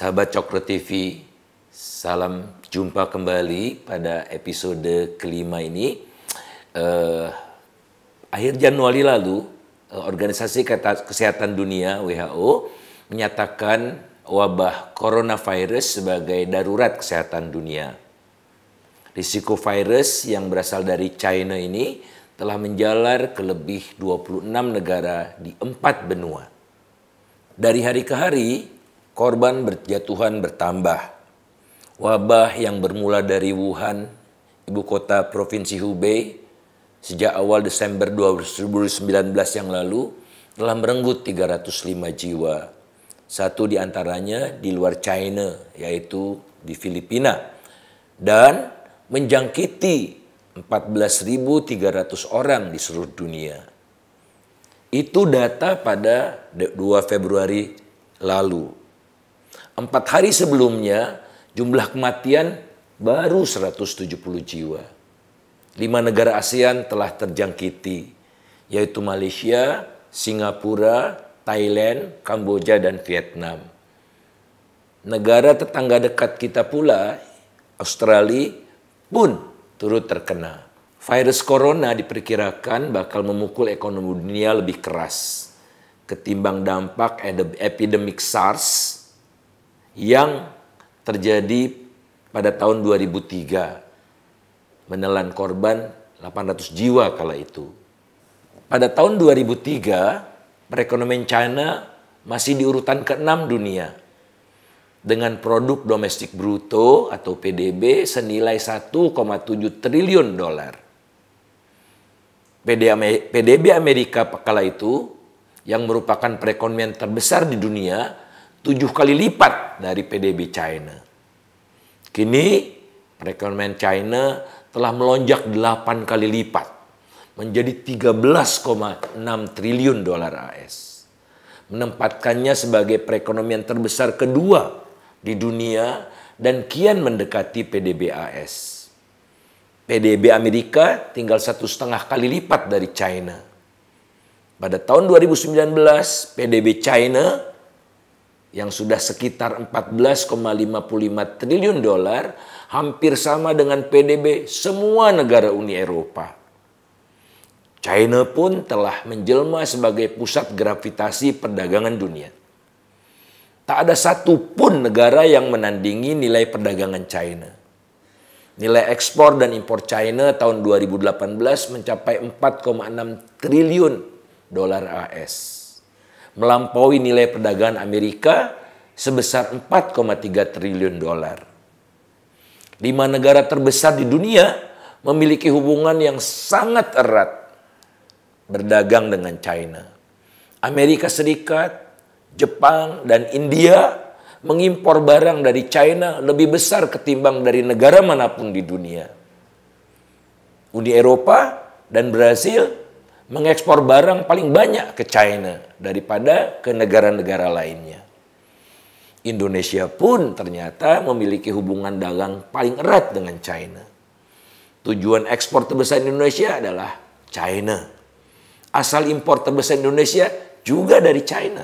Sahabat Cokro TV, salam jumpa kembali pada episode kelima ini. Uh, akhir Januari lalu, eh, Organisasi Kesehatan Dunia WHO menyatakan wabah coronavirus sebagai darurat kesehatan dunia. Risiko virus yang berasal dari China ini telah menjalar ke lebih 26 negara di empat benua. Dari hari ke hari, Korban berjatuhan bertambah. Wabah yang bermula dari Wuhan, ibu kota Provinsi Hubei, sejak awal Desember 2019 yang lalu telah merenggut 305 jiwa. Satu di antaranya di luar China, yaitu di Filipina. Dan menjangkiti 14.300 orang di seluruh dunia. Itu data pada 2 Februari lalu. Empat hari sebelumnya, jumlah kematian baru 170 jiwa. Lima negara ASEAN telah terjangkiti, yaitu Malaysia, Singapura, Thailand, Kamboja, dan Vietnam. Negara tetangga dekat kita pula, Australia, pun turut terkena. Virus corona diperkirakan bakal memukul ekonomi dunia lebih keras ketimbang dampak epidemik SARS yang terjadi pada tahun 2003 menelan korban 800 jiwa kala itu. Pada tahun 2003 perekonomian China masih di urutan ke-6 dunia dengan produk domestik bruto atau PDB senilai 1,7 triliun dolar. PDB Amerika kala itu yang merupakan perekonomian terbesar di dunia tujuh kali lipat dari PDB China. Kini perekonomian China telah melonjak delapan kali lipat menjadi 13,6 triliun dolar AS. Menempatkannya sebagai perekonomian terbesar kedua di dunia dan kian mendekati PDB AS. PDB Amerika tinggal satu setengah kali lipat dari China. Pada tahun 2019, PDB China yang sudah sekitar 14,55 triliun dolar hampir sama dengan PDB semua negara Uni Eropa. China pun telah menjelma sebagai pusat gravitasi perdagangan dunia. Tak ada satupun negara yang menandingi nilai perdagangan China. Nilai ekspor dan impor China tahun 2018 mencapai 4,6 triliun dolar AS melampaui nilai perdagangan Amerika sebesar 4,3 triliun dolar. Lima negara terbesar di dunia memiliki hubungan yang sangat erat berdagang dengan China. Amerika Serikat, Jepang, dan India mengimpor barang dari China lebih besar ketimbang dari negara manapun di dunia. Uni Eropa dan Brazil mengekspor barang paling banyak ke China daripada ke negara-negara lainnya. Indonesia pun ternyata memiliki hubungan dagang paling erat dengan China. Tujuan ekspor terbesar Indonesia adalah China. Asal impor terbesar Indonesia juga dari China.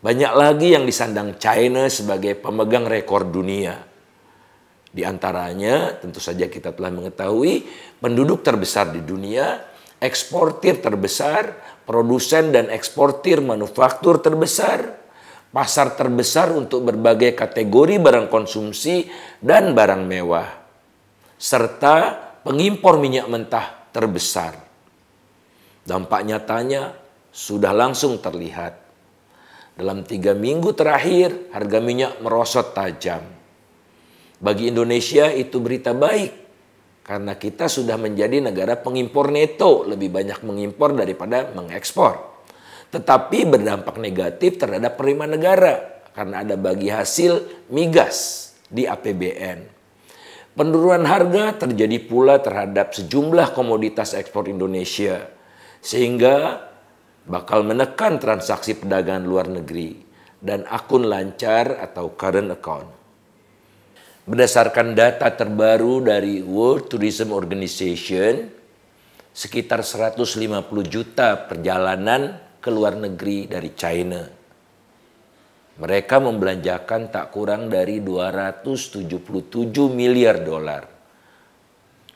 Banyak lagi yang disandang China sebagai pemegang rekor dunia. Di antaranya tentu saja kita telah mengetahui penduduk terbesar di dunia eksportir terbesar, produsen dan eksportir manufaktur terbesar, pasar terbesar untuk berbagai kategori barang konsumsi dan barang mewah, serta pengimpor minyak mentah terbesar. Dampak nyatanya sudah langsung terlihat. Dalam tiga minggu terakhir, harga minyak merosot tajam. Bagi Indonesia, itu berita baik karena kita sudah menjadi negara pengimpor neto, lebih banyak mengimpor daripada mengekspor. Tetapi berdampak negatif terhadap perima negara karena ada bagi hasil migas di APBN. Penurunan harga terjadi pula terhadap sejumlah komoditas ekspor Indonesia, sehingga bakal menekan transaksi perdagangan luar negeri dan akun lancar atau current account. Berdasarkan data terbaru dari World Tourism Organization, sekitar 150 juta perjalanan ke luar negeri dari China. Mereka membelanjakan tak kurang dari 277 miliar dolar.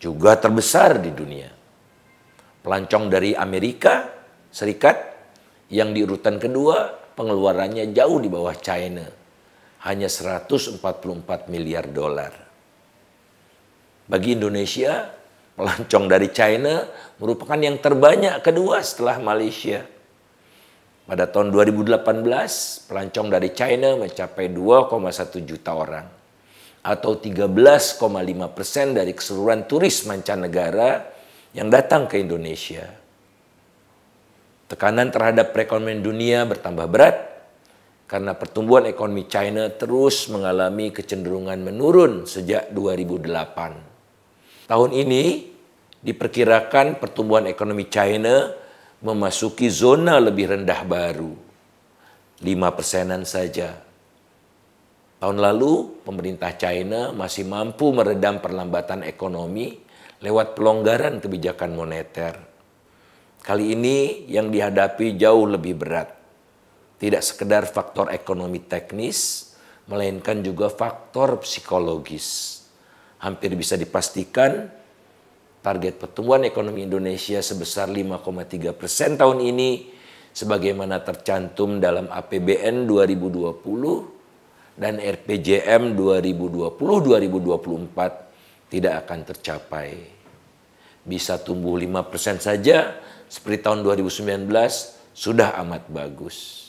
Juga terbesar di dunia. Pelancong dari Amerika Serikat yang di urutan kedua pengeluarannya jauh di bawah China hanya 144 miliar dolar. Bagi Indonesia, melancong dari China merupakan yang terbanyak kedua setelah Malaysia. Pada tahun 2018, pelancong dari China mencapai 2,1 juta orang atau 13,5 persen dari keseluruhan turis mancanegara yang datang ke Indonesia. Tekanan terhadap perekonomian dunia bertambah berat karena pertumbuhan ekonomi China terus mengalami kecenderungan menurun sejak 2008. Tahun ini diperkirakan pertumbuhan ekonomi China memasuki zona lebih rendah baru, 5 persenan saja. Tahun lalu, pemerintah China masih mampu meredam perlambatan ekonomi lewat pelonggaran kebijakan moneter. Kali ini yang dihadapi jauh lebih berat. Tidak sekedar faktor ekonomi teknis, melainkan juga faktor psikologis. Hampir bisa dipastikan target pertumbuhan ekonomi Indonesia sebesar 5,3 persen tahun ini sebagaimana tercantum dalam APBN 2020 dan RPJM 2020-2024 tidak akan tercapai. Bisa tumbuh 5% saja seperti tahun 2019 sudah amat bagus.